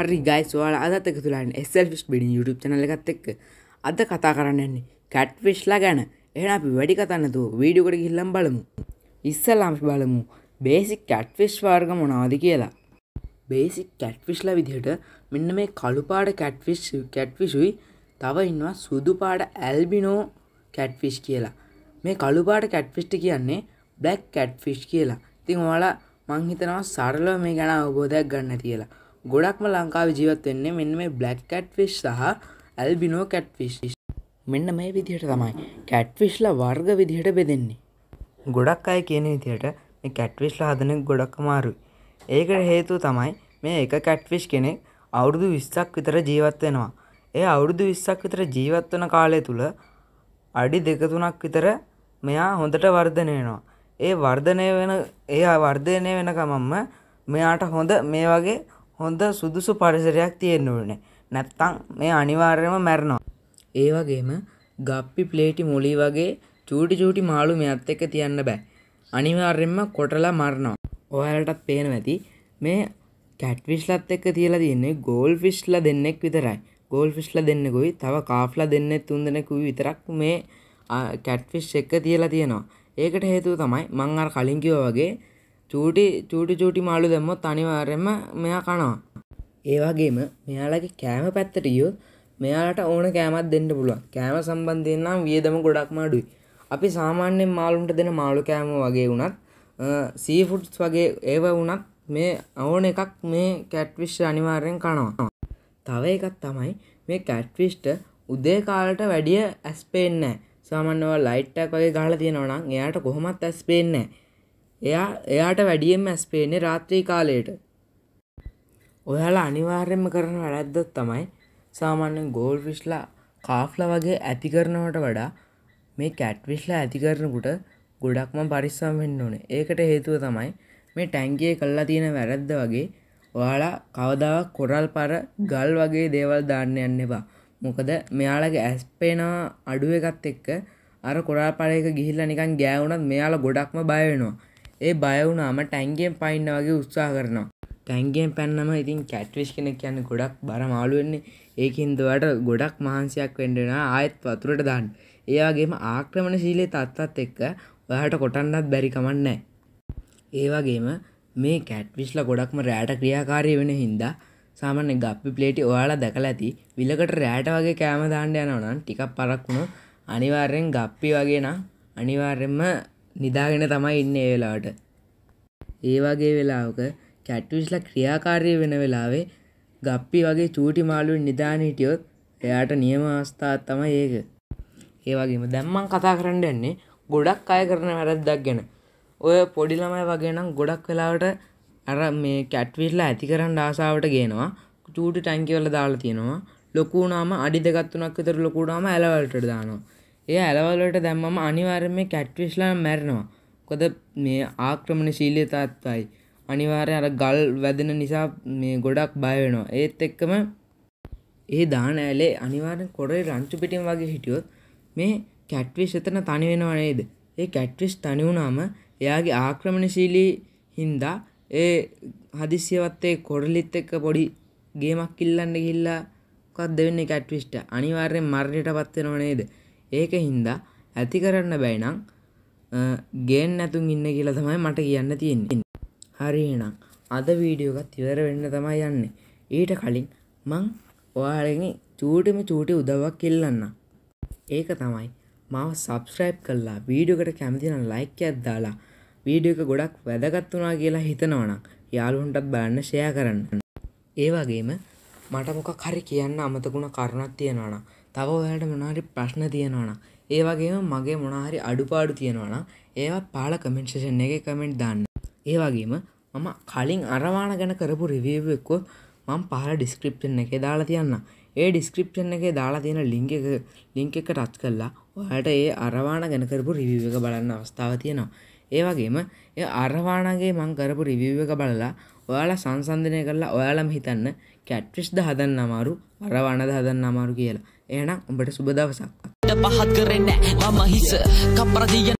හරි guys වාලා අදත්තක තුළන් එස්සල්ෆිස් බිඩින් YouTube චනල එකත් එක්ක අද කතා කරන්න එන්නේ කැට්ෆිස්ලා ගැන එහෙනම් අපි වැඩි කතන්නතු වීඩියෝකට ගිහිල්ලම් බලමු ඉස්සල්ලාම බලමු බේසික් කැට්ෆිස් වර්ග මොනවද කියලා බේසික් කැට්ෆිස්ලා විදිහට මෙන්න මේ කළු පාට කැට්ෆිස් කැට්ෆිෂුයි තව ඉන්නවා සුදු පාට ඇල්බිනෝ කැට්ෆිස් කියලා මේ කළු පාට කැට්ෆිස්ට කියන්නේ බ්ලැක් කැට්ෆිස් කියලා ඉතින් ඔයාලා මං හිතනවා සරලව මේ ගැන අවබෝධයක් ගන්න තියලා ගොඩක්ම ලංකාව ජීවත් වෙන්නේ මෙන්න මේ බ්ලක් කැට්ෆිස් සහ ඇල්බිනෝ කැට්ෆිස් මෙන්න මේ විදිහට තමයි කැට්ෆිස්ලා වර්ග විදිහට බෙදෙන්නේ ගොඩක් අය කියන විදිහට මේ කැට්ෆිස්ලා හදන ගොඩක් අමාරුයි ඒකට හේතුව තමයි මේ එක කැට්ෆිස් කෙනෙක් අවුරුදු විස්සක් විතර ජීවත් වෙනවා. ඒ අවුරුදු විස්සක් විතර ජීවත් වන කාලය තුළ අඩි දෙක තුනක් විතර මෙයා හොඳට වර්ධනය වෙනවා. ඒ වර්ධනය වෙන ඒ වර්ධනය වෙන ගමන්ම මෙයාට හොඳ මේ වගේ හොඳ සුදුසු පරිසරයක් තියෙන්න්න ඕනේ නැත්තං මේ අනිවාර්යම මැරණවා. ඒ වගේම ගප්පි ප්ලේටි මුලි වගේ චූටි චූටි මාළු මෙත් එක තියන්න බෑ. අනිවාර්යෙන්ම කොටලා මරණවා. ඔයාලටත් පේන ඇති මේ කැට්විශ්ලත් එක්ක තියලා තියන්නේ ගෝල් ෆිශ්ල දෙන්නෙක් විතරයි ගෝල් ෆිශ්ල දෙන්නෙකුයි තව කාෆ්ලා දෙන්න තුන්දෙනෙකුයි විතරක් මේ කැට්ෆිෂ් එක තියලා තියෙනවා ඒකට හේතුව තමයි මං අර කලින් කිව්වා වගේ චූටි චූටි චූටි මාළු දැම්මොත් අනිවාර්යෙන්ම මෙයා කනවා ඒවාගේම මෙයාලගේ කෑම පැත්තටියෝ මෙයාලට ඕන කෑමත් දෙන්න පුළුවන් කෑම සම්බන්ධයෙන් නම් වියදම ගොඩක් මාඩුයි අපි සාමාන්‍යෙන් මාළුන්ට දෙන මාළු කෑම වගේ වුණත් සීෆුට්ස් වගේ ඒව වුණත් මේ අවුන එකක් මේ කැට්විශ් අනිවාර්යෙන් කනවා තව එකත් තමයි මේ කැට්විෂ්ට උදේ කාලට වැඩිය ඇස්පේන්නෑ සාමන්නව ලයිට්ටක් වගේ ගහලා තියෙනවනම් එයාට කොහොමත් ඇස්පේන්නෑ එයා එයාට වැඩියෙන් ඇස්පේන්නේ රාත්‍රී කාලයට ඔයාලා අනිවාර්යෙන්ම කරන වැරැද්දක් තමයි සාමාන්‍යෙන් ගෝල් විශ්ලා කාෆ්ල වගේ ඇති කරනවට වඩා මේ කැට්විශ්ලා ඇති කරනකුට ගොඩක්ම පරිස්සම් වෙන්න ඕනේ ඒකට හේතුව තමයි මේ ටැන්ගේ කල්ලා තියෙන වැරැද්ද වගේ ඔයාලා කවදාවක් කොරල් පර ගල් වගේ දේවල් දාන්න යන්න එපා මොකද මෙයාලගේ ඇස්පේනවා අඩුව එකත් එක්ක අර කොරල් පරයක ගිහිල්ල නිකන් ගෑවුනත් මෙයාලා ගොඩක්ම බයවෙනවා ඒ බයවුනාම ටැන්ගෙන් පයින්න වගේ උත්සා කරනවා ටැන්ගෙන් පැන්නම ඉතින් කැට්විස් කෙනෙක් කියන්න ගොඩක් බර මාළුවෙන්නේ ඒකින්දවට ගොඩක් මහන්සියක් වෙන්ඩෙන ආයත් වතුරට දාන්න ඒවාගේම ආක්‍රමණ ශීලයේ තත්වත් එක්ක ඔයාට කොටන්නත් බැරිකමන්නෑ ඒවගේම මේ කැට්විස්ල ගොඩක්ම රෑට ක්‍රියාකාරය වෙන හින්දා සාමන්‍ය ගප්පි ප්ලේටි ඔයාලා දැකලා ඇති විලකට රෑට වගේ කෑම දාන්න යනවනම් ටිකක් පරක් වුණ අනිවාර්යෙන් ගප්පි වගේ නම් අනිවාර්යෙන්ම නිදාගෙන තමයි ඉන්න ඒවෙලාට ඒ වගේ වෙලාවක කැට්විස්ල ක්‍රියාකාරය වෙන වෙලාවේ ගප්පි වගේ චූටි මාළුවෙන් නිදාන හිටියොත් එයාට නියම අවස්ථාත් තමයි ඒක ඒ වගේම දැම්මන් කතා කරන්න එන්නේ ගොඩක් අය කරන වැරද්දක් ගැන ඔය පොඩිළමයි වගේ නම් ගොඩක් වෙලාවට අර මේ කැට්විල්ලා ඇති කරන්න ආසාාවට ගේනවා චූටි ටැංකිවල දාලා තියෙනවා ලොකුනාම අඩි දෙගත්තුනක් විතර ලොකුඩාම ඇලවලට දානවා ඒ ඇලවලට දැම්මම අනිවාර්යම කැට්විස්ලා මැරෙනවා. කොද මේ ආක්‍රමණශීලී තත්ත්වයි. අනිවාර්යෙන් අර ගල් වැදෙන නිසා මේ ගොඩක් බය වෙනවා. ඒත් එක්කම ඒ දාන ඇලේ අනිවාර්යෙන් කොරේ රංචු පිටින් වගේ හිටියොත් මේ කැට්විස් එතන තනි වෙනව නේද? ඒ කැට්විස් තනි වුණාම එයාගේ ආක්‍රමණශීලී හින්දා ඒ හදිසියවත් ඒ කොරලිත් එක්ක පොඩි ගේමක් ඉල්ලන්න ගිහිල්ලා මොකක්ද වෙන්නේ කැට්විස්ට? අනිවාර්යෙන් මරණයටපත් වෙනව නේද? ඒක හින්දා ඇති කරන්න බැයිනම් ගේන් නැතුන් ඉන්න කියලා තමයි මට කියන්න තියෙන්නේ හරිනම් අද වීඩියෝකත් ඉවර වෙන්න තමයි යන්නේ ඊට කලින් මං ඔයාලෙන් චූටිම චූටි උදව්වක් කිල්ලන්න ඒක තමයි මාව සබස්ක්‍රයිබ් කල්ලා වීඩියෝකට කැමතිනම් ලයික්යක් දාලා වීඩියෝ එක ගොඩක් වැදගත් වුණා කියලා හිතනවනම් යාළුවන්ටත් බලන්න ෂෙයා කරන්න ඒ වගේම මට මොකක් හරි කියන්න අමතකුණ කරුණක් තියෙනවා නම් තව ඔයාට මොනාහරි ප්‍රශ්න තියෙනවන ඒ වගේම මගේ මොනාහරි අඩුපාඩු තියෙනවන ඒවා පාල කමෙන්ශෂන් එක කමෙන්ට් දන්න ඒ වගේම මම කලින් අරවාන ගැන කරපු රිවව එක්කෝ මං පහල ඩිස්ක්‍රිප්ෂන් එක දාලා තියන්න ඒ ඩිස්ක්‍රිප්ෂන් එක දාලා තියෙන ලිංක ලිංක එක ටච් කරලා ඔහට ඒ අරවාන ගැන කරපු රිවව එක බලන්න අවස්ථාව තියෙනවා ඒ වගේම ඒ අරවානගේ මං කරපු රිවව එක බලලා ඔයාලා සංසන්ධනය කරලා ඔයාලම හිතන්න කැට්‍රිස්්ද හදන්න අමාරු අරවානද හදන්න අමාරු කියලා ඒනම් උඹට සුබදවසක් පහත් කරන්න මම හිස කපරදිය